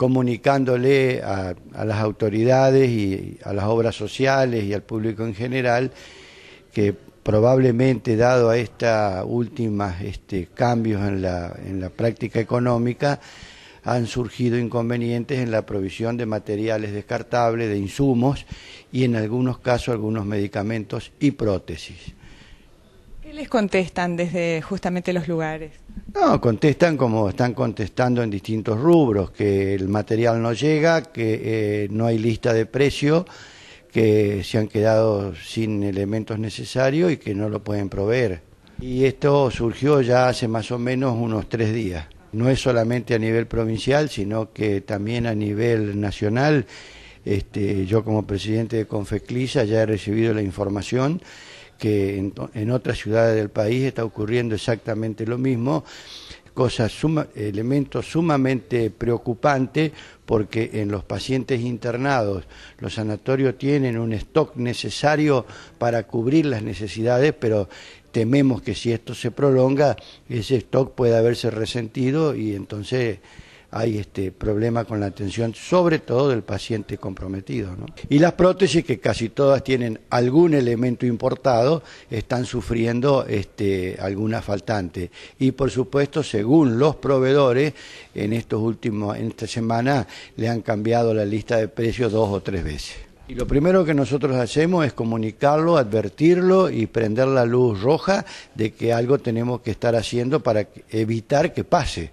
comunicándole a, las autoridades y a las obras sociales y al público en general que probablemente dado a estas últimas este, cambios en la, en la práctica económica han surgido inconvenientes en la provisión de materiales descartables, de insumos y en algunos casos algunos medicamentos y prótesis. ¿Qué les contestan desde justamente los lugares? No, contestan como están contestando en distintos rubros, que el material no llega, que eh, no hay lista de precio, que se han quedado sin elementos necesarios y que no lo pueden proveer. Y esto surgió ya hace más o menos unos tres días. No es solamente a nivel provincial, sino que también a nivel nacional. Este, yo como presidente de Confeclisa ya he recibido la información que en, otras ciudades del país está ocurriendo exactamente lo mismo, cosas elementos sumamente preocupantes porque en los pacientes internados los sanatorios tienen un stock necesario para cubrir las necesidades, pero tememos que si esto se prolonga, ese stock puede haberse resentido y entonces hay este problema con la atención, sobre todo del paciente comprometido. Y las prótesis, que casi todas tienen algún elemento importado, están sufriendo este, alguna faltante. Y por supuesto, según los proveedores, en estos últimos, en esta semana le han cambiado la lista de precios dos o tres veces. Y lo primero que nosotros hacemos es comunicarlo, advertirlo y prender la luz roja de que algo tenemos que estar haciendo para evitar que pase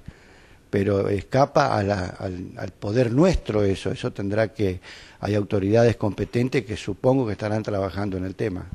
pero escapa al, al, poder nuestro eso, eso tendrá que, hay autoridades competentes que supongo que estarán trabajando en el tema.